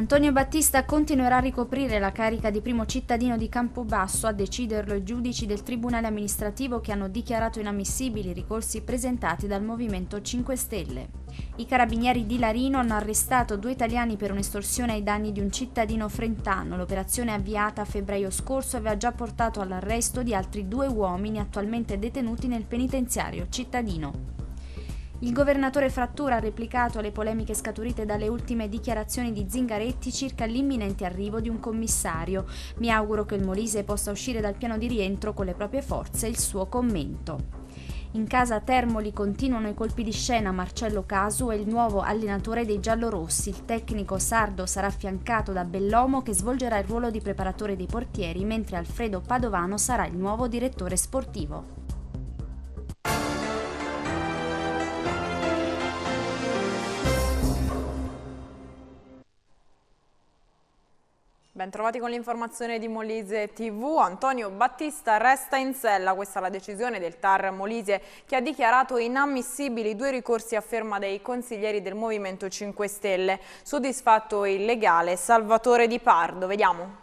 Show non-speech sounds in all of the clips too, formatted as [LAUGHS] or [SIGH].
Antonio Battista continuerà a ricoprire la carica di primo cittadino di Campobasso, a deciderlo i giudici del Tribunale amministrativo che hanno dichiarato inammissibili i ricorsi presentati dal Movimento 5 Stelle. I carabinieri di Larino hanno arrestato due italiani per un'estorsione ai danni di un cittadino frentano. L'operazione avviata a febbraio scorso aveva già portato all'arresto di altri due uomini attualmente detenuti nel penitenziario cittadino. Il governatore Frattura ha replicato alle polemiche scaturite dalle ultime dichiarazioni di Zingaretti circa l'imminente arrivo di un commissario. Mi auguro che il Molise possa uscire dal piano di rientro con le proprie forze. Il suo commento. In casa Termoli continuano i colpi di scena. Marcello Casu è il nuovo allenatore dei giallorossi. Il tecnico sardo sarà affiancato da Bellomo che svolgerà il ruolo di preparatore dei portieri, mentre Alfredo Padovano sarà il nuovo direttore sportivo. Bentrovati con l'informazione di Molise TV. Antonio Battista resta in sella. Questa è la decisione del TAR Molise che ha dichiarato inammissibili due ricorsi a ferma dei consiglieri del Movimento 5 Stelle. Soddisfatto il legale Salvatore Di Pardo. Vediamo.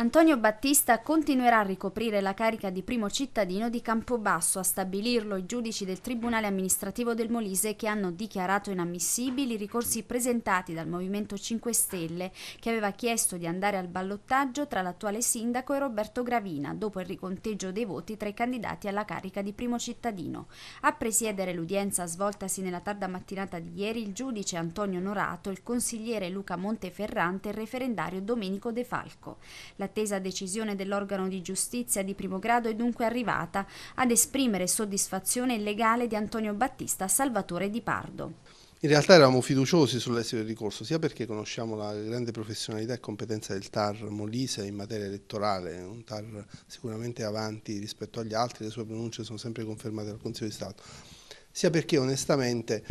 Antonio Battista continuerà a ricoprire la carica di primo cittadino di Campobasso, a stabilirlo i giudici del Tribunale amministrativo del Molise che hanno dichiarato inammissibili i ricorsi presentati dal Movimento 5 Stelle, che aveva chiesto di andare al ballottaggio tra l'attuale sindaco e Roberto Gravina, dopo il riconteggio dei voti tra i candidati alla carica di primo cittadino. A presiedere l'udienza svoltasi nella tarda mattinata di ieri il giudice Antonio Norato, il consigliere Luca Monteferrante e il referendario Domenico De Falco. La attesa decisione dell'organo di giustizia di primo grado è dunque arrivata ad esprimere soddisfazione il legale di Antonio Battista Salvatore Di Pardo. In realtà eravamo fiduciosi sull'esito del ricorso, sia perché conosciamo la grande professionalità e competenza del TAR Molise in materia elettorale, un TAR sicuramente avanti rispetto agli altri, le sue pronunce sono sempre confermate dal Consiglio di Stato, sia perché onestamente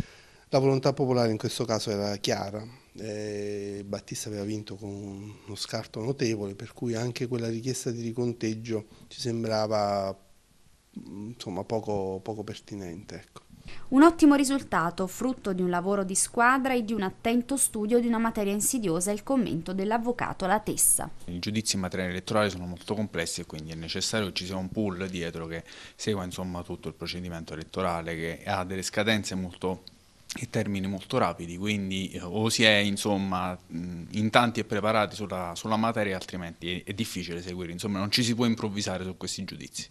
la volontà popolare in questo caso era chiara, eh, Battista aveva vinto con uno scarto notevole, per cui anche quella richiesta di riconteggio ci sembrava insomma, poco, poco pertinente. Ecco. Un ottimo risultato, frutto di un lavoro di squadra e di un attento studio di una materia insidiosa, il commento dell'avvocato Latessa. I giudizi in materia elettorale sono molto complessi e quindi è necessario che ci sia un pool dietro che segua insomma, tutto il procedimento elettorale, che ha delle scadenze molto e termini molto rapidi, quindi eh, o si è insomma in tanti e preparati sulla, sulla materia, altrimenti è, è difficile seguire, insomma non ci si può improvvisare su questi giudizi.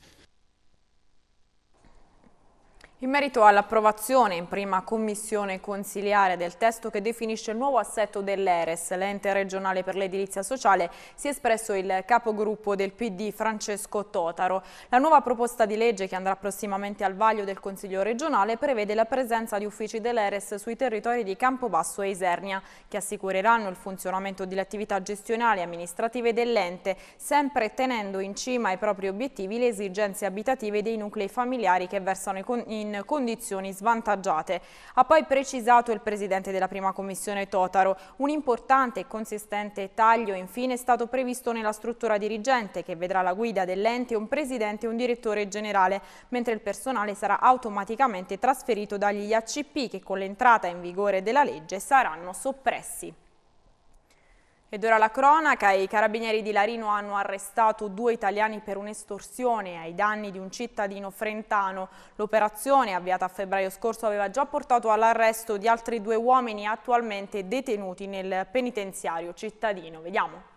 In merito all'approvazione in prima commissione consiliare del testo che definisce il nuovo assetto dell'ERES, l'ente regionale per l'edilizia sociale, si è espresso il capogruppo del PD Francesco Totaro. La nuova proposta di legge che andrà prossimamente al vaglio del Consiglio regionale prevede la presenza di uffici dell'ERES sui territori di Campobasso e Isernia, che assicureranno il funzionamento delle attività gestionali e amministrative dell'ente, sempre tenendo in cima ai propri obiettivi le esigenze abitative dei nuclei familiari che versano in in condizioni svantaggiate. Ha poi precisato il presidente della prima commissione Totaro, un importante e consistente taglio infine è stato previsto nella struttura dirigente che vedrà la guida dell'ente un presidente e un direttore generale, mentre il personale sarà automaticamente trasferito dagli ACP che con l'entrata in vigore della legge saranno soppressi. Ed ora la cronaca, i carabinieri di Larino hanno arrestato due italiani per un'estorsione ai danni di un cittadino frentano. L'operazione avviata a febbraio scorso aveva già portato all'arresto di altri due uomini attualmente detenuti nel penitenziario cittadino. Vediamo.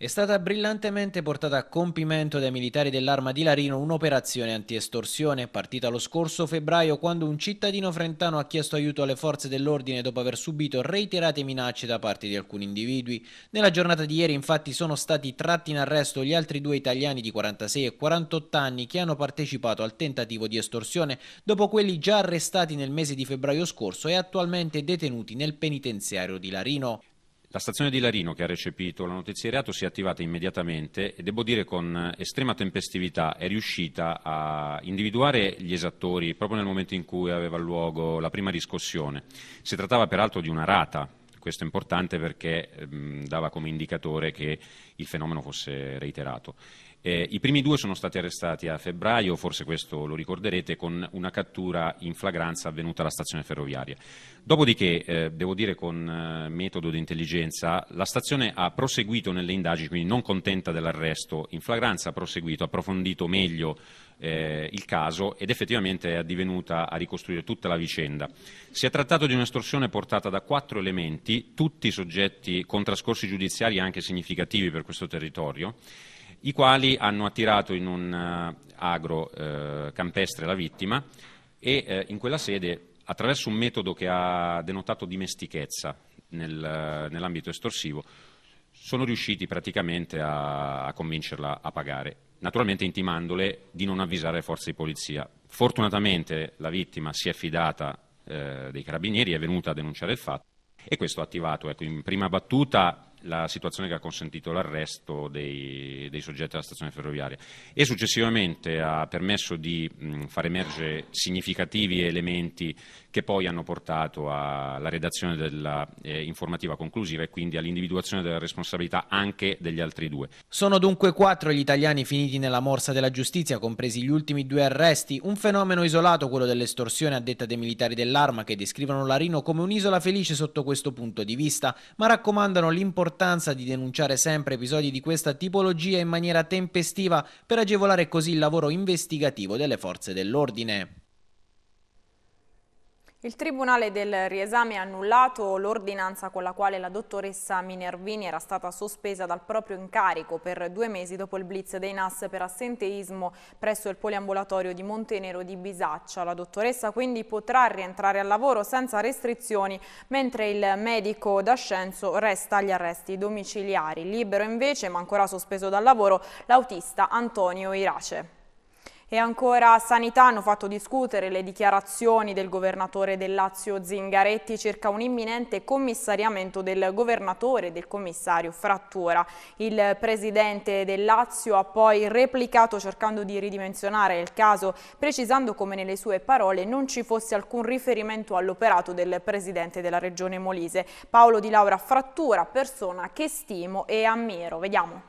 È stata brillantemente portata a compimento dai militari dell'Arma di Larino un'operazione anti-estorsione partita lo scorso febbraio quando un cittadino frentano ha chiesto aiuto alle forze dell'ordine dopo aver subito reiterate minacce da parte di alcuni individui. Nella giornata di ieri infatti sono stati tratti in arresto gli altri due italiani di 46 e 48 anni che hanno partecipato al tentativo di estorsione dopo quelli già arrestati nel mese di febbraio scorso e attualmente detenuti nel penitenziario di Larino. La stazione di Larino che ha recepito la notizia di reato si è attivata immediatamente e devo dire con estrema tempestività è riuscita a individuare gli esattori proprio nel momento in cui aveva luogo la prima riscossione. Si trattava peraltro di una rata, questo è importante perché ehm, dava come indicatore che il fenomeno fosse reiterato. Eh, I primi due sono stati arrestati a febbraio, forse questo lo ricorderete, con una cattura in flagranza avvenuta alla stazione ferroviaria. Dopodiché, eh, devo dire con eh, metodo di intelligenza, la stazione ha proseguito nelle indagini, quindi non contenta dell'arresto in flagranza, ha proseguito, ha approfondito meglio eh, il caso ed effettivamente è divenuta a ricostruire tutta la vicenda. Si è trattato di un'estorsione portata da quattro elementi, tutti soggetti con trascorsi giudiziari anche significativi per questo territorio i quali hanno attirato in un eh, agro eh, campestre la vittima e eh, in quella sede, attraverso un metodo che ha denotato dimestichezza nel, eh, nell'ambito estorsivo, sono riusciti praticamente a, a convincerla a pagare, naturalmente intimandole di non avvisare le forze di polizia. Fortunatamente la vittima si è fidata eh, dei carabinieri, è venuta a denunciare il fatto e questo ha attivato ecco, in prima battuta la situazione che ha consentito l'arresto dei, dei, soggetti alla stazione ferroviaria e successivamente ha permesso di mh, far emergere significativi elementi che poi hanno portato alla redazione dell'informativa eh, conclusiva e quindi all'individuazione della responsabilità anche degli altri due. Sono dunque quattro gli italiani finiti nella morsa della giustizia, compresi gli ultimi due arresti, un fenomeno isolato, quello dell'estorsione a dei militari dell'arma che descrivono Larino come un'isola felice sotto questo punto di vista, ma raccomandano l'importanza l'importanza di denunciare sempre episodi di questa tipologia in maniera tempestiva per agevolare così il lavoro investigativo delle forze dell'ordine. Il Tribunale del Riesame ha annullato l'ordinanza con la quale la dottoressa Minervini era stata sospesa dal proprio incarico per due mesi dopo il blitz dei NAS per assenteismo presso il poliambulatorio di Montenero di Bisaccia. La dottoressa quindi potrà rientrare al lavoro senza restrizioni, mentre il medico d'ascenso resta agli arresti domiciliari. Libero invece, ma ancora sospeso dal lavoro, l'autista Antonio Irace. E ancora sanità hanno fatto discutere le dichiarazioni del governatore del Lazio Zingaretti circa un imminente commissariamento del governatore e del commissario Frattura. Il presidente del Lazio ha poi replicato cercando di ridimensionare il caso, precisando come nelle sue parole non ci fosse alcun riferimento all'operato del presidente della regione Molise, Paolo Di Laura Frattura, persona che stimo e ammiro. Vediamo.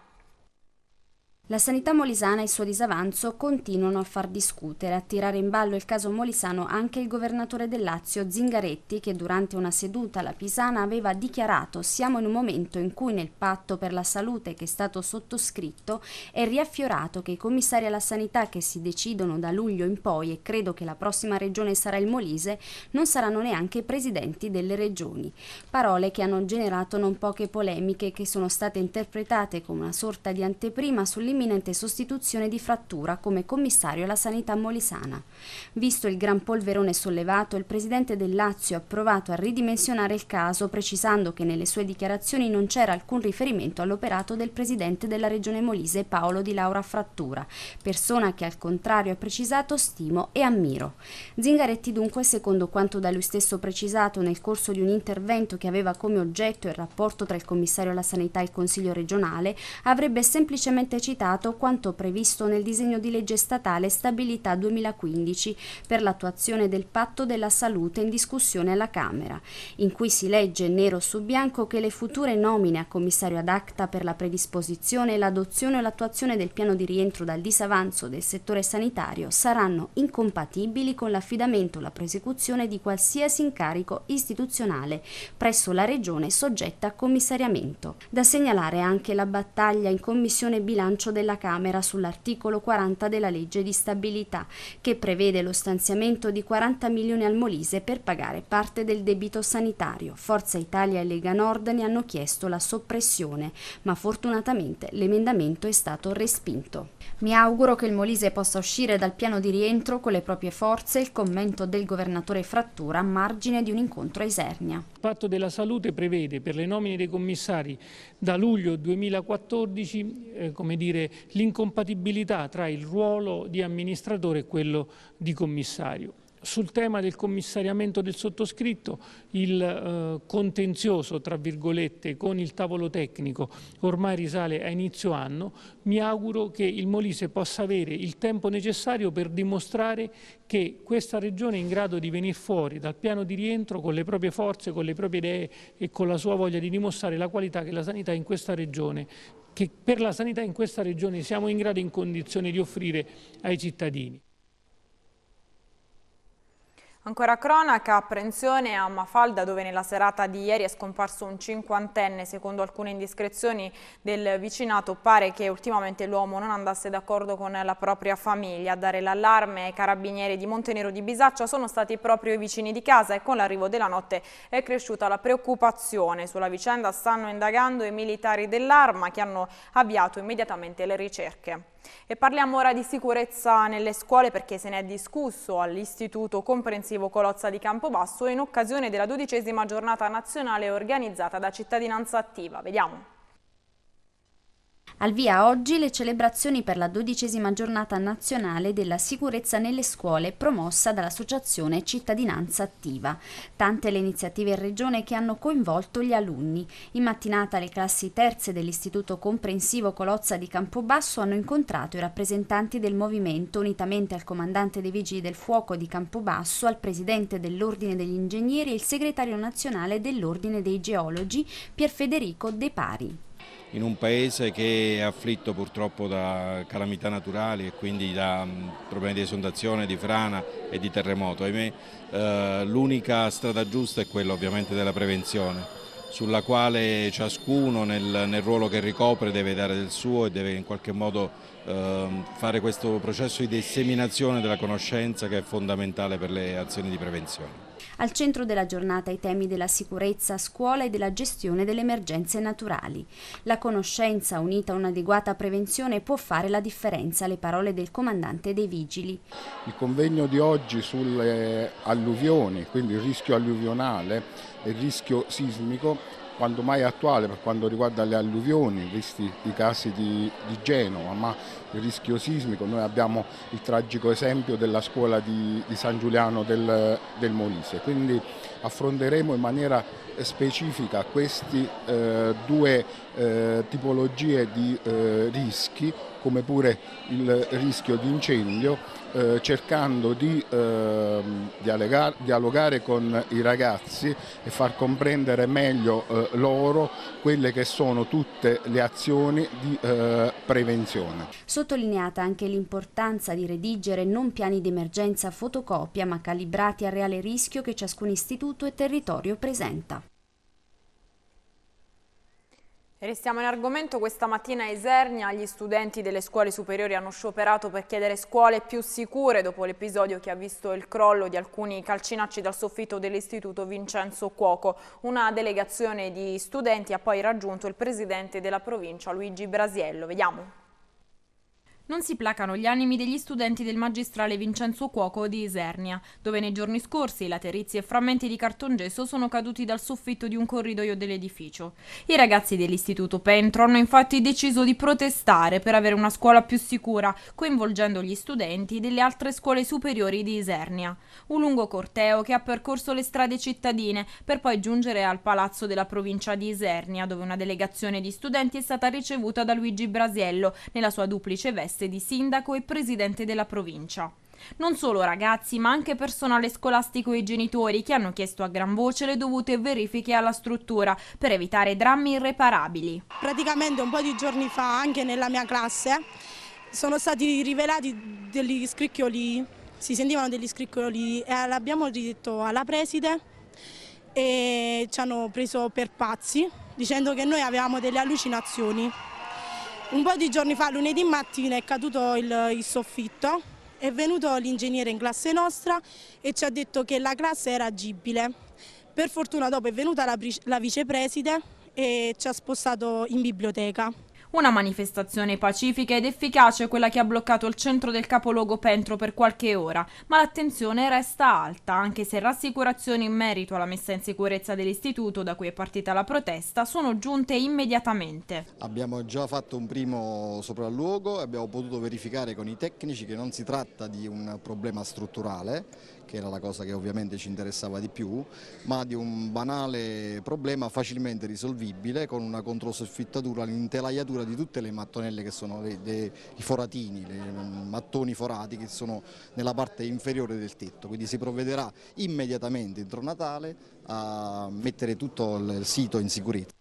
La sanità molisana e il suo disavanzo continuano a far discutere, a tirare in ballo il caso molisano anche il governatore del Lazio Zingaretti che durante una seduta alla Pisana aveva dichiarato siamo in un momento in cui nel patto per la salute che è stato sottoscritto è riaffiorato che i commissari alla sanità che si decidono da luglio in poi e credo che la prossima regione sarà il Molise non saranno neanche presidenti delle regioni. Parole che hanno generato non poche polemiche che sono state interpretate come una sorta di anteprima sull'immagine imminente sostituzione di Frattura come commissario alla sanità molisana. Visto il gran polverone sollevato, il presidente del Lazio ha provato a ridimensionare il caso, precisando che nelle sue dichiarazioni non c'era alcun riferimento all'operato del presidente della regione molise Paolo Di Laura Frattura, persona che al contrario ha precisato stimo e ammiro. Zingaretti dunque, secondo quanto da lui stesso precisato nel corso di un intervento che aveva come oggetto il rapporto tra il commissario alla sanità e il Consiglio regionale, avrebbe semplicemente citato implementato quanto previsto nel disegno di legge statale Stabilità 2015 per l'attuazione del patto della salute in discussione alla Camera, in cui si legge nero su bianco che le future nomine a commissario ad acta per la predisposizione, l'adozione o l'attuazione del piano di rientro dal disavanzo del settore sanitario saranno incompatibili con l'affidamento o la prosecuzione di qualsiasi incarico istituzionale presso la Regione soggetta a commissariamento. Da segnalare anche la battaglia in Commissione Bilancio del della Camera sull'articolo 40 della legge di stabilità, che prevede lo stanziamento di 40 milioni al Molise per pagare parte del debito sanitario. Forza Italia e Lega Nord ne hanno chiesto la soppressione, ma fortunatamente l'emendamento è stato respinto. Mi auguro che il Molise possa uscire dal piano di rientro con le proprie forze, il commento del governatore Frattura a margine di un incontro a Isernia. Il patto della salute prevede per le nomine dei commissari da luglio 2014 eh, dire, l'incompatibilità tra il ruolo di amministratore e quello di commissario. Sul tema del commissariamento del sottoscritto, il eh, contenzioso, tra virgolette, con il tavolo tecnico ormai risale a inizio anno, mi auguro che il Molise possa avere il tempo necessario per dimostrare che questa Regione è in grado di venire fuori dal piano di rientro con le proprie forze, con le proprie idee e con la sua voglia di dimostrare la qualità che la sanità in questa Regione che per la sanità in questa regione siamo in grado e in condizione di offrire ai cittadini. Ancora cronaca, apprensione a Mafalda dove nella serata di ieri è scomparso un cinquantenne. Secondo alcune indiscrezioni del vicinato pare che ultimamente l'uomo non andasse d'accordo con la propria famiglia. A dare l'allarme ai carabinieri di Montenero di Bisaccia sono stati proprio i vicini di casa e con l'arrivo della notte è cresciuta la preoccupazione. Sulla vicenda stanno indagando i militari dell'arma che hanno avviato immediatamente le ricerche. E parliamo ora di sicurezza nelle scuole perché se ne è discusso all'Istituto Comprensivo Colozza di Campobasso in occasione della dodicesima giornata nazionale organizzata da Cittadinanza Attiva. Vediamo. Al via oggi le celebrazioni per la dodicesima giornata nazionale della sicurezza nelle scuole promossa dall'associazione Cittadinanza Attiva. Tante le iniziative in regione che hanno coinvolto gli alunni. In mattinata le classi terze dell'Istituto Comprensivo Colozza di Campobasso hanno incontrato i rappresentanti del movimento unitamente al comandante dei Vigili del Fuoco di Campobasso, al presidente dell'Ordine degli Ingegneri e il segretario nazionale dell'Ordine dei Geologi Pier Federico De Pari in un paese che è afflitto purtroppo da calamità naturali e quindi da mm, problemi di esondazione, di frana e di terremoto. Eh, l'unica strada giusta è quella ovviamente della prevenzione sulla quale ciascuno nel, nel, ruolo che ricopre deve dare del suo e deve in qualche modo eh, fare questo processo di disseminazione della conoscenza che è fondamentale per le azioni di prevenzione. Al centro della giornata i temi della sicurezza a scuola e della gestione delle emergenze naturali. La conoscenza unita a un'adeguata prevenzione può fare la differenza, le parole del comandante dei vigili. Il convegno di oggi sulle alluvioni, quindi il rischio alluvionale e il rischio sismico quanto mai attuale per quanto riguarda le alluvioni, visti i casi di, di Genova, ma il rischio sismico, noi abbiamo il tragico esempio della scuola di, di San Giuliano del, del, Molise, quindi affronteremo in maniera specifica questi eh, due eh, tipologie di eh, rischi come pure il rischio di incendio eh, cercando di ehm, dialogare, dialogare, con i ragazzi e far comprendere meglio eh, loro quelle che sono tutte le azioni di eh, prevenzione. Sottolineata anche l'importanza di redigere non piani di emergenza fotocopia ma calibrati al reale rischio che ciascun istituto e territorio presenta. Restiamo in argomento, questa mattina a Isernia gli studenti delle scuole superiori hanno scioperato per chiedere scuole più sicure dopo l'episodio che ha visto il crollo di alcuni calcinacci dal soffitto dell'istituto Vincenzo Cuoco. Una delegazione di studenti ha poi raggiunto il presidente della provincia Luigi Brasiello. Vediamo. Non si placano gli animi degli studenti del magistrale Vincenzo Cuoco di Isernia, dove nei giorni scorsi laterizi e frammenti di cartongesso sono caduti dal soffitto di un corridoio dell'edificio. I ragazzi dell'istituto Pentro hanno infatti deciso di protestare per avere una scuola più sicura, coinvolgendo gli studenti delle altre scuole superiori di Isernia. Un lungo corteo che ha percorso le strade cittadine per poi giungere al palazzo della provincia di Isernia, dove una delegazione di studenti è stata ricevuta da Luigi Brasiello nella sua duplice veste veste di sindaco e presidente della provincia. Non solo ragazzi, ma anche personale scolastico e genitori che hanno chiesto a gran voce le dovute verifiche alla struttura per evitare drammi irreparabili. Praticamente un po' di giorni fa, anche nella mia classe, sono stati rivelati degli scricchioli, si sentivano degli scricchioli e l'abbiamo detto alla preside e ci hanno preso per pazzi dicendo che noi avevamo delle allucinazioni. Un po' di giorni fa, lunedì mattina, è caduto il, il soffitto, è venuto l'ingegnere in classe nostra e ci ha detto che la classe era agibile. Per fortuna dopo è venuta la, la vicepreside e ci ha spostato in biblioteca. Una manifestazione pacifica ed efficace quella che ha bloccato il centro del capoluogo Pentro per qualche ora, ma l'attenzione resta alta, anche se rassicurazioni in merito alla messa in sicurezza dell'istituto da cui è partita la protesta sono giunte immediatamente. Abbiamo già fatto un primo sopralluogo e abbiamo potuto verificare con i tecnici che non si tratta di un problema strutturale, che era la cosa che ovviamente ci interessava di più, ma di un banale problema facilmente risolvibile con una controsoffittatura, l'intelaiatura di tutte le mattonelle che sono le, le, i foratini, i mm, mattoni forati che sono nella parte inferiore del tetto, quindi si provvederà immediatamente entro Natale a mettere tutto il sito in sicurezza.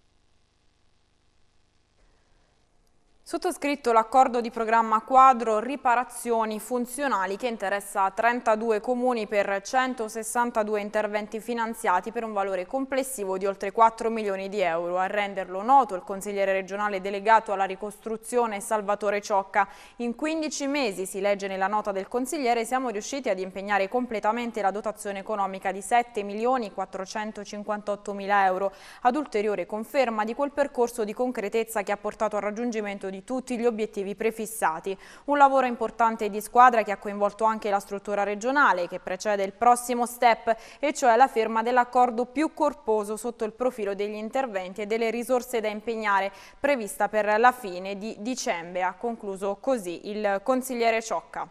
Sottoscritto l'accordo di programma quadro riparazioni funzionali che interessa 32 comuni per 162 interventi finanziati per un valore complessivo di oltre 4 milioni di euro. A renderlo noto il consigliere regionale delegato alla ricostruzione Salvatore Ciocca. In 15 mesi, si legge nella nota del consigliere, siamo riusciti ad impegnare completamente la dotazione economica di 7 milioni 458 mila euro, ad ulteriore conferma di quel percorso di concretezza che ha portato al raggiungimento di di tutti gli obiettivi prefissati. Un lavoro importante di squadra che ha coinvolto anche la struttura regionale che precede il prossimo step e cioè la firma dell'accordo più corposo sotto il profilo degli interventi e delle risorse da impegnare prevista per la fine di dicembre. Ha concluso così il consigliere Ciocca.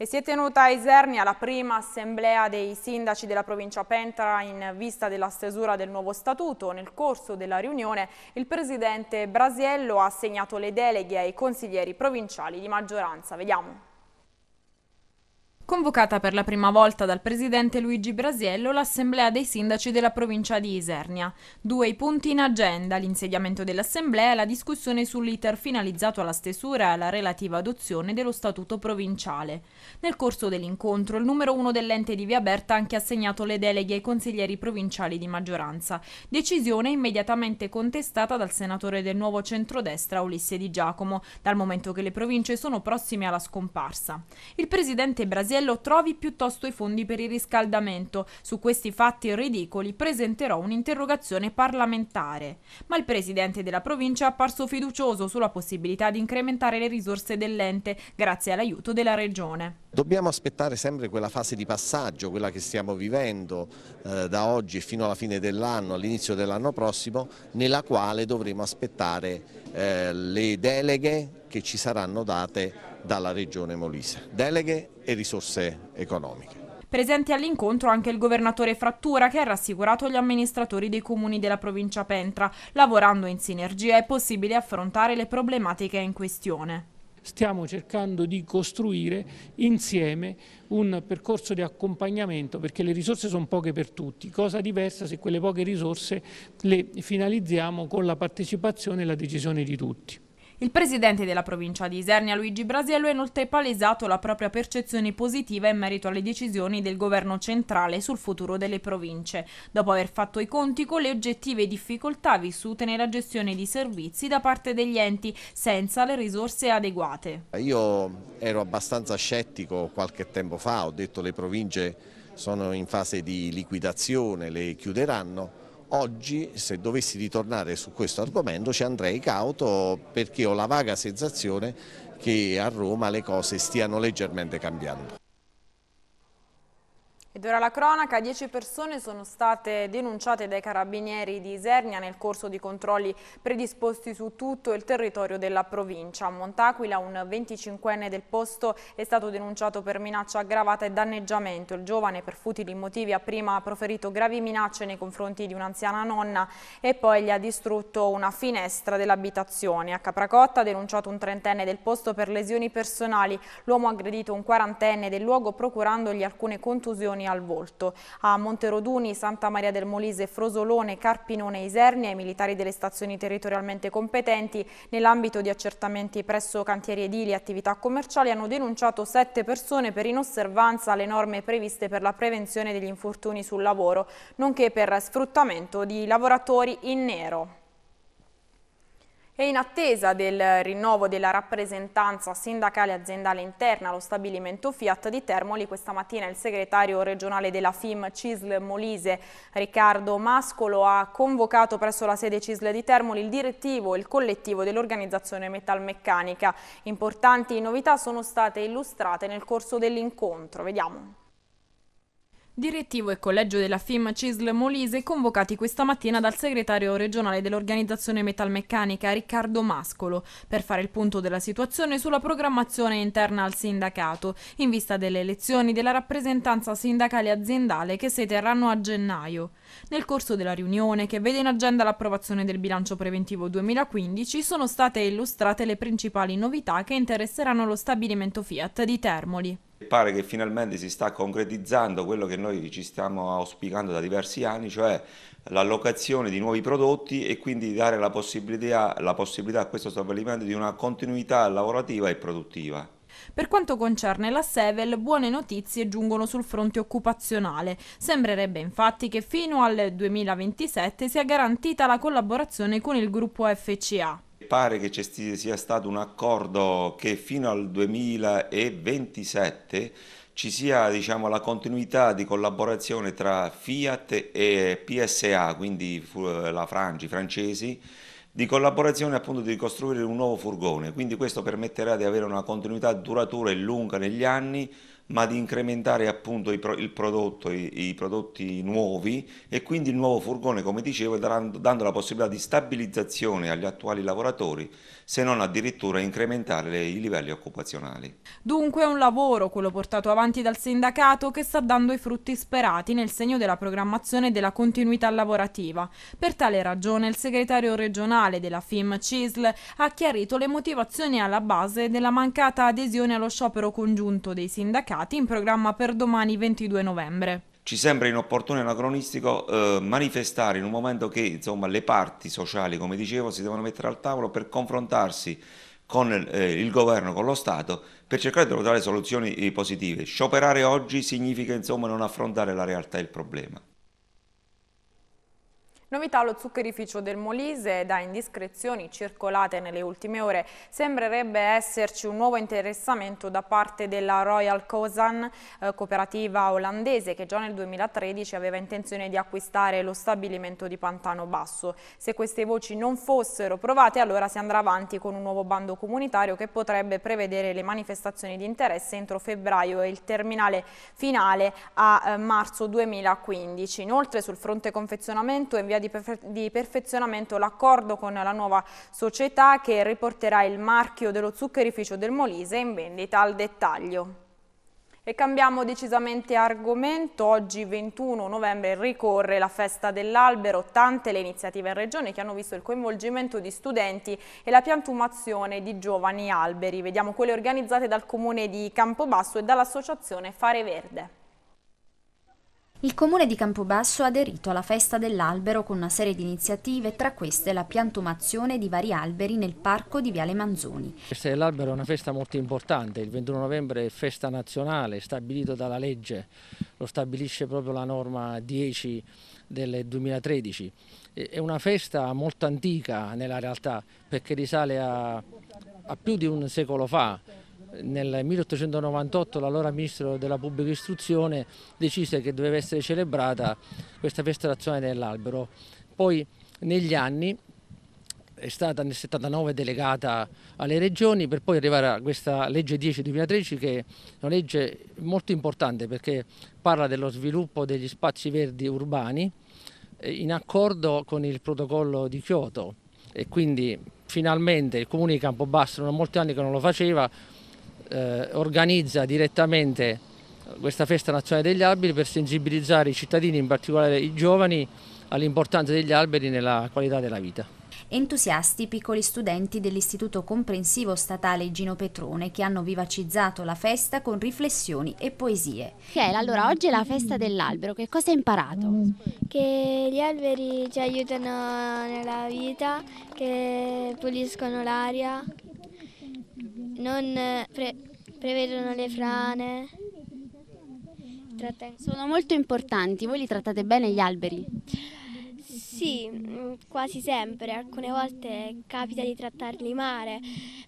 E si è tenuta a Isernia la prima assemblea dei sindaci della provincia Pentra in vista della stesura del nuovo statuto. Nel corso della riunione il presidente Brasiello ha assegnato le deleghe ai consiglieri provinciali di maggioranza. Vediamo convocata per la prima volta dal presidente Luigi Brasiello l'assemblea dei sindaci della provincia di Isernia. Due i punti in agenda, l'insediamento dell'assemblea e la discussione sull'iter finalizzato alla stesura e alla relativa adozione dello statuto provinciale. Nel corso dell'incontro il numero uno dell'ente di Via Berta ha anche assegnato le deleghe ai consiglieri provinciali di maggioranza, decisione immediatamente contestata dal senatore del nuovo centrodestra Ulisse Di Giacomo, dal momento che le province sono prossime alla scomparsa. Il presidente Brasiello Graziello trovi piuttosto i fondi per il riscaldamento. Su questi fatti ridicoli presenterò un'interrogazione parlamentare. Ma il presidente della provincia è apparso fiducioso sulla possibilità di incrementare le risorse dell'ente grazie all'aiuto della regione. Dobbiamo aspettare sempre quella fase di passaggio, quella che stiamo vivendo eh, da oggi fino alla fine dell'anno, all'inizio dell'anno prossimo, nella quale dovremo aspettare eh, le deleghe che ci saranno date dalla Regione Molise. Deleghe e risorse economiche. Presente all'incontro anche il governatore Frattura che ha rassicurato gli amministratori dei comuni della provincia Pentra. Lavorando in sinergia è possibile affrontare le problematiche in questione. Stiamo cercando di costruire insieme un percorso di accompagnamento perché le risorse sono poche per tutti, cosa diversa se quelle poche risorse le finalizziamo con la partecipazione e la decisione di tutti. Il presidente della provincia di Isernia, Luigi Brasiello, ha inoltre palesato la propria percezione positiva in merito alle decisioni del governo centrale sul futuro delle province, dopo aver fatto i conti con le oggettive difficoltà vissute nella gestione di servizi da parte degli enti, senza le risorse adeguate. Io ero abbastanza scettico qualche tempo fa, ho detto le province sono in fase di liquidazione, le chiuderanno Oggi se dovessi ritornare su questo argomento ci andrei cauto perché ho la vaga sensazione che a Roma le cose stiano leggermente cambiando. Ed ora la cronaca, 10 persone sono state denunciate dai carabinieri di Isernia nel corso di controlli predisposti su tutto il territorio della provincia. A Montaquila un 25enne del posto è stato denunciato per minaccia aggravata e danneggiamento. Il giovane per futili motivi ha prima proferito gravi minacce nei confronti di un'anziana nonna e poi gli ha distrutto una finestra dell'abitazione. A Capracotta ha denunciato un trentenne del posto per lesioni personali. L'uomo ha aggredito un quarantenne del luogo procurandogli alcune contusioni al volto. A Monteroduni, Santa Maria del Molise, Frosolone, Carpinone e Isernia i militari delle stazioni territorialmente competenti nell'ambito di accertamenti presso cantieri edili e attività commerciali hanno denunciato sette persone per inosservanza alle norme previste per la prevenzione degli infortuni sul lavoro, nonché per sfruttamento di lavoratori in nero. E in attesa del rinnovo della rappresentanza sindacale aziendale interna allo stabilimento Fiat di Termoli, questa mattina il segretario regionale della FIM Cisl Molise, Riccardo Mascolo, ha convocato presso la sede Cisl di Termoli il direttivo e il collettivo dell'organizzazione metalmeccanica. Importanti novità sono state illustrate nel corso dell'incontro. Vediamo. Direttivo e collegio della FIM CISL Molise convocati questa mattina dal segretario regionale dell'organizzazione metalmeccanica Riccardo Mascolo per fare il punto della situazione sulla programmazione interna al sindacato in vista delle elezioni della rappresentanza sindacale aziendale che si terranno a gennaio. Nel corso della riunione che vede in agenda l'approvazione del bilancio preventivo 2015 sono state illustrate le principali novità che interesseranno lo stabilimento Fiat di Termoli. Pare che finalmente si sta concretizzando quello che noi ci stiamo auspicando da diversi anni, cioè l'allocazione di nuovi prodotti e quindi dare la possibilità, la possibilità a questo stabilimento di una continuità lavorativa e produttiva. Per quanto concerne la Sevel, buone notizie giungono sul fronte occupazionale. Sembrerebbe infatti che fino al 2027 sia garantita la collaborazione con il gruppo FCA. Pare che ci sia stato un accordo che fino al 2027 ci sia diciamo, la continuità di collaborazione tra Fiat e PSA, quindi eh, la Francia, i francesi, di collaborazione appunto di costruire un nuovo furgone, quindi questo permetterà di avere una continuità duratura e lunga negli anni ma di incrementare appunto il prodotto, i, prodotti nuovi e quindi il nuovo furgone, come dicevo, dando la possibilità di stabilizzazione agli attuali lavoratori se non addirittura incrementare i livelli occupazionali. Dunque è un lavoro, quello portato avanti dal sindacato, che sta dando i frutti sperati nel segno della programmazione e della continuità lavorativa. Per tale ragione il segretario regionale della FIM CISL ha chiarito le motivazioni alla base della mancata adesione allo sciopero congiunto dei sindacati in programma per domani 22 novembre ci sembra inopportuno e anacronistico eh, manifestare in un momento che insomma, le parti sociali, come dicevo, si devono mettere al tavolo per confrontarsi con eh, il governo, con lo Stato, per cercare di trovare soluzioni eh, positive. Scioperare oggi significa insomma, non affrontare la realtà e il problema. Novità lo zuccherificio del Molise, da indiscrezioni circolate nelle ultime ore sembrerebbe esserci un nuovo interessamento da parte della Royal Cosan, eh, cooperativa olandese che già nel 2013 aveva intenzione di acquistare lo stabilimento di Pantano Basso. Se queste voci non fossero provate allora si andrà avanti con un nuovo bando comunitario che potrebbe prevedere le manifestazioni di interesse entro febbraio e il terminale finale a eh, marzo 2015. Inoltre sul fronte confezionamento è in via via di, perfe di perfezionamento l'accordo con la nuova società che riporterà il marchio dello zuccherificio del Molise in vendita al dettaglio. E cambiamo decisamente argomento, oggi 21 novembre ricorre la festa dell'albero, tante le iniziative in regione che hanno visto il coinvolgimento di studenti e la piantumazione di giovani alberi. Vediamo quelle organizzate dal comune di Campobasso e dall'associazione Fare Verde. Il comune di Campobasso ha aderito alla festa dell'albero con una serie di iniziative, tra queste la piantumazione di vari alberi nel parco di Viale Manzoni. La Festa dell'albero è una festa molto importante, il 21 novembre è festa nazionale, stabilito dalla legge, lo stabilisce proprio la norma 10 del 2013. È una festa molto antica nella realtà perché risale a, a più di un secolo fa, nel 1898 l'allora ministro della pubblica istruzione decise che doveva essere celebrata questa festa nazionale dell'albero. Poi negli anni è stata nel 79 delegata alle regioni per poi arrivare a questa legge 10 2013 che è una legge molto importante perché parla dello sviluppo degli spazi verdi urbani eh, in accordo con il protocollo di Kyoto e quindi finalmente il comune di Campobasso, non molti anni che non lo faceva, eh, organizza direttamente questa festa nazionale degli alberi per sensibilizzare i cittadini, in particolare i giovani, all'importanza degli alberi nella qualità della vita. Entusiasti piccoli studenti dell'Istituto Comprensivo Statale Gino Petrone che hanno vivacizzato la festa con riflessioni e poesie. Fiel, allora oggi è la festa dell'albero, che cosa hai imparato? Che gli alberi ci aiutano nella vita, che puliscono l'aria, non eh, pre prevedono le frane. Sono molto importanti, voi li trattate bene gli alberi? Sì, mm, quasi sempre, alcune volte capita di trattarli male,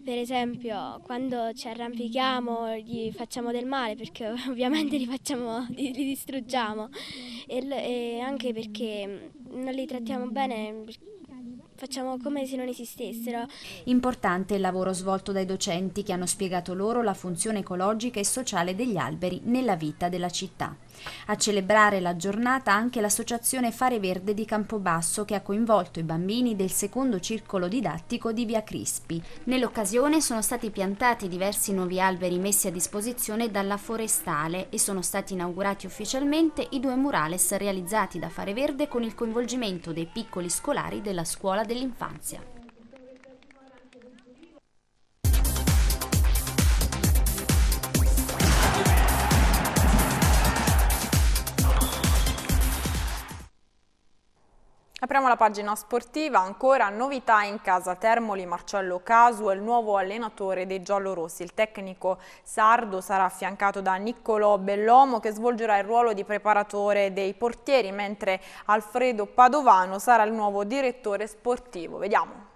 per esempio quando ci arrampichiamo gli facciamo del male perché [LAUGHS] ovviamente li, facciamo, li distruggiamo e, e anche perché mm, non li trattiamo bene facciamo come se non esistessero. Importante il lavoro svolto dai docenti che hanno spiegato loro la funzione ecologica e sociale degli alberi nella vita della città. A celebrare la giornata anche l'associazione Fare Verde di Campobasso che ha coinvolto i bambini del secondo circolo didattico di Via Crispi. Nell'occasione sono stati piantati diversi nuovi alberi messi a disposizione dalla forestale e sono stati inaugurati ufficialmente i due murales realizzati da Fare Verde con il coinvolgimento dei piccoli scolari della scuola dell'infanzia. Apriamo la pagina sportiva, ancora novità in casa Termoli, Marcello Casu è il nuovo allenatore dei giallorossi. Il tecnico sardo sarà affiancato da Niccolò Bellomo che svolgerà il ruolo di preparatore dei portieri, mentre Alfredo Padovano sarà il nuovo direttore sportivo. Vediamo.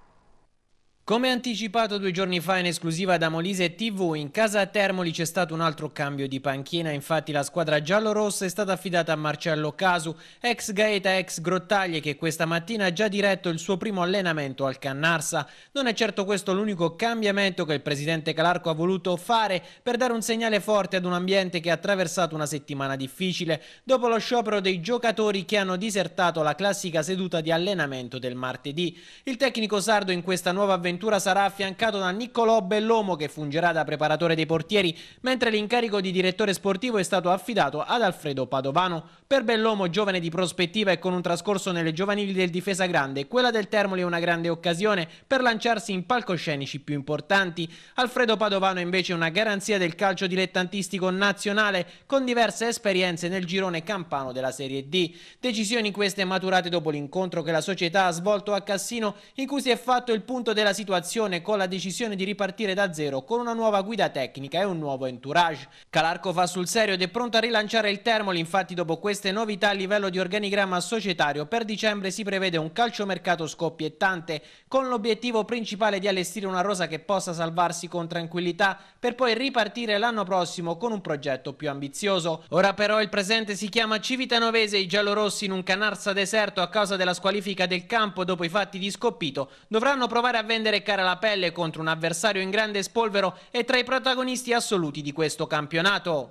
Come anticipato due giorni fa in esclusiva da Molise TV, in casa a Termoli c'è stato un altro cambio di panchina, infatti la squadra giallorossa è stata affidata a Marcello Casu, ex Gaeta, ex Grottaglie, che questa mattina ha già diretto il suo primo allenamento al Cannarsa. Non è certo questo l'unico cambiamento che il presidente Calarco ha voluto fare per dare un segnale forte ad un ambiente che ha attraversato una settimana difficile, dopo lo sciopero dei giocatori che hanno disertato la classica seduta di allenamento del martedì. Il tecnico sardo in questa nuova avventura Ventura sarà affiancato da Niccolò Bellomo che fungerà da preparatore dei portieri, mentre l'incarico di direttore sportivo è stato affidato ad Alfredo Padovano. Per Bellomo, giovane di prospettiva e con un trascorso nelle giovanili del Difesa Grande, quella del Termoli è una grande occasione per lanciarsi in palcoscenici più importanti. Alfredo Padovano è invece una garanzia del calcio dilettantistico nazionale con diverse esperienze nel girone campano della Serie D. Decisioni queste maturate dopo l'incontro che la società ha svolto a Cassino in cui si è fatto il punto della situazione situazione con la decisione di ripartire da zero con una nuova guida tecnica e un nuovo entourage. Calarco fa sul serio ed è pronto a rilanciare il Termoli, infatti dopo queste novità a livello di organigramma societario per dicembre si prevede un calciomercato scoppiettante con l'obiettivo principale di allestire una rosa che possa salvarsi con tranquillità per poi ripartire l'anno prossimo con un progetto più ambizioso. Ora però il presente si chiama Civitanovese, i giallorossi in un canarsa deserto a causa della squalifica del campo dopo i fatti di Scoppito dovranno provare a vendere recare la pelle contro un avversario in grande spolvero è tra i protagonisti assoluti di questo campionato.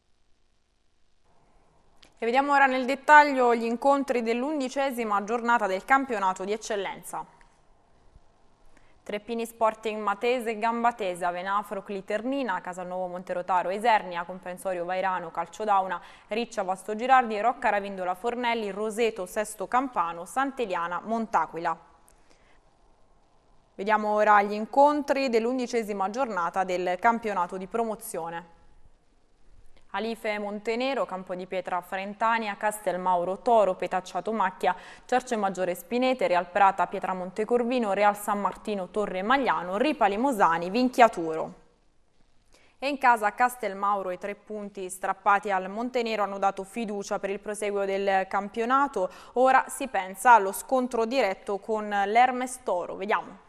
E vediamo ora nel dettaglio gli incontri dell'undicesima giornata del campionato di eccellenza. Treppini Sporting Matese, Gambatesa, Venafro, Cliternina, Casalnuovo, Monterotaro, Esernia, Comprensorio, Vairano, Calciodauna, Riccia, Vasto Girardi, Rocca, Ravindola, Fornelli, Roseto, Sesto Campano, Santeliana, Montaquila. Vediamo ora gli incontri dell'undicesima giornata del campionato di promozione. Alife Montenero, Campo di Pietra Frentania, Castelmauro Toro, Petacciato Macchia, Maggiore Spinete, Real Prata, Pietra Montecorvino, Real San Martino, Torre Magliano, Ripali Mosani, Vinchiaturo. E in casa Castelmauro i tre punti strappati al Montenero hanno dato fiducia per il proseguo del campionato. Ora si pensa allo scontro diretto con l'Hermes Toro. Vediamo.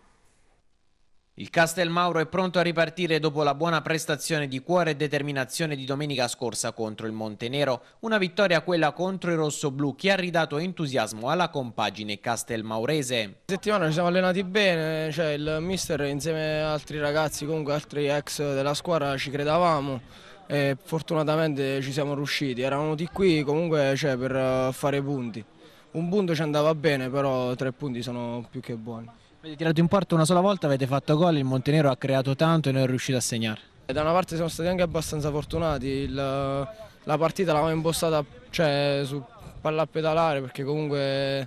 Il Castelmauro è pronto a ripartire dopo la buona prestazione di cuore e determinazione di domenica scorsa contro il Montenero, una vittoria quella contro il rossoblù che ha ridato entusiasmo alla compagine castelmaurese. La settimana ci siamo allenati bene, cioè il mister insieme ad altri ragazzi, comunque altri ex della squadra ci credavamo. e fortunatamente ci siamo riusciti, eravamo di qui comunque cioè, per eh, fare punti. Un punto ci andava bene, però tre punti sono più che buoni. Avete tirato in porto una sola volta, avete fatto gol, il Montenero ha creato tanto e non è riuscito a segnare. Eh, da una parte siamo stati anche abbastanza fortunati, il, la partita l'avevamo impostata cioè, su palla a pedalare perché comunque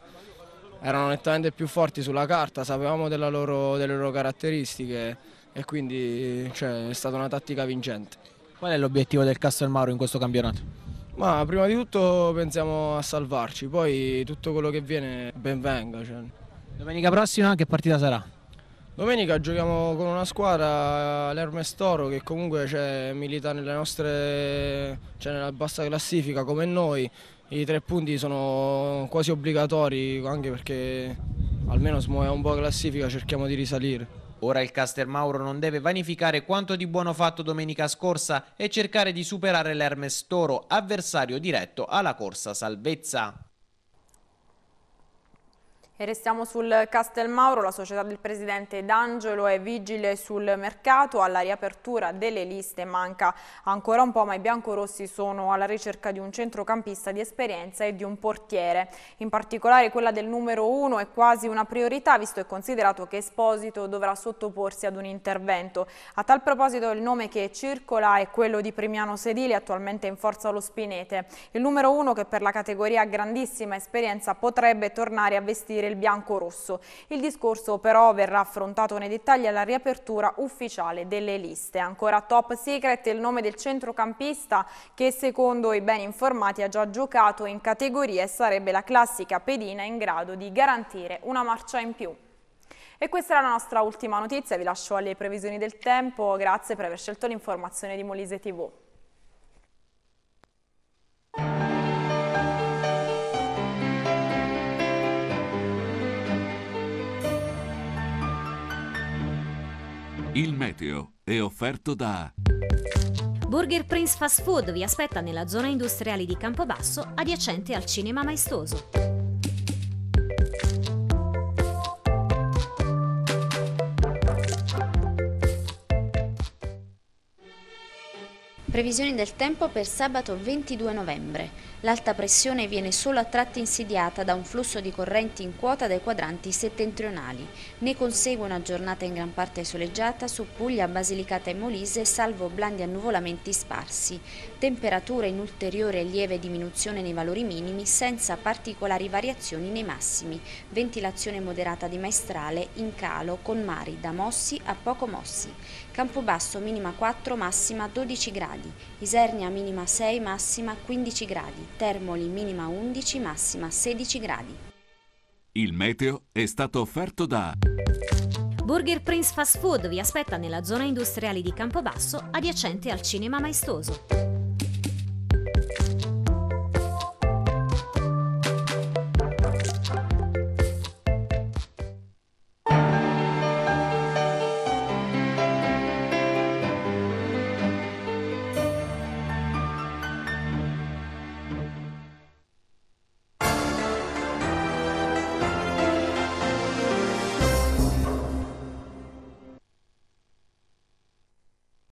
erano nettamente più forti sulla carta, sapevamo loro, delle loro caratteristiche e quindi cioè, è stata una tattica vincente. Qual è l'obiettivo del Castelmauro in questo campionato? Ma prima di tutto pensiamo a salvarci, poi tutto quello che viene ben venga. Cioè. Domenica prossima che partita sarà? Domenica giochiamo con una squadra, l'Hermes Toro, che comunque cioè, milita nostre, cioè, nella bassa classifica come noi. I tre punti sono quasi obbligatori anche perché almeno smuove un po' la classifica, cerchiamo di risalire. Ora il Caster Mauro non deve vanificare quanto di buono fatto domenica scorsa e cercare di superare l'Hermes Toro, avversario diretto alla corsa salvezza. E restiamo sul Castelmauro, la società del presidente D'Angelo è vigile sul mercato, alla riapertura delle liste manca ancora un po', ma i biancorossi sono alla ricerca di un centrocampista di esperienza e di un portiere. In particolare quella del numero uno è quasi una priorità, visto e considerato che Esposito dovrà sottoporsi ad un intervento. A tal proposito il nome che circola è quello di Primiano Sedili, attualmente in forza allo Spinete. Il numero uno che per la categoria grandissima esperienza potrebbe tornare a vestire scegliere il bianco-rosso. Il discorso però verrà affrontato nei dettagli alla riapertura ufficiale delle liste. Ancora top secret il nome del centrocampista che secondo i ben informati ha già giocato in categorie e sarebbe la classica pedina in grado di garantire una marcia in più. E questa era la nostra ultima notizia, vi lascio alle previsioni del tempo, grazie per aver scelto l'informazione di Molise TV. Il meteo è offerto da Burger Prince Fast Food vi aspetta nella zona industriale di Campobasso adiacente al Cinema Maestoso. Previsioni del tempo per sabato 22 novembre. L'alta pressione viene solo a tratti insidiata da un flusso di correnti in quota dai quadranti settentrionali. Ne consegue una giornata in gran parte soleggiata su Puglia, Basilicata e Molise, salvo blandi annuvolamenti sparsi. Temperature in ulteriore lieve diminuzione nei valori minimi, senza particolari variazioni nei massimi. Ventilazione moderata di maestrale in calo, con mari da mossi a poco mossi. Campobasso minima 4, massima 12 gradi. Isernia minima 6, massima 15 gradi. Termoli minima 11, massima 16 gradi. Il meteo è stato offerto da... Burger Prince Fast Food vi aspetta nella zona industriale di Campobasso adiacente al Cinema Maestoso.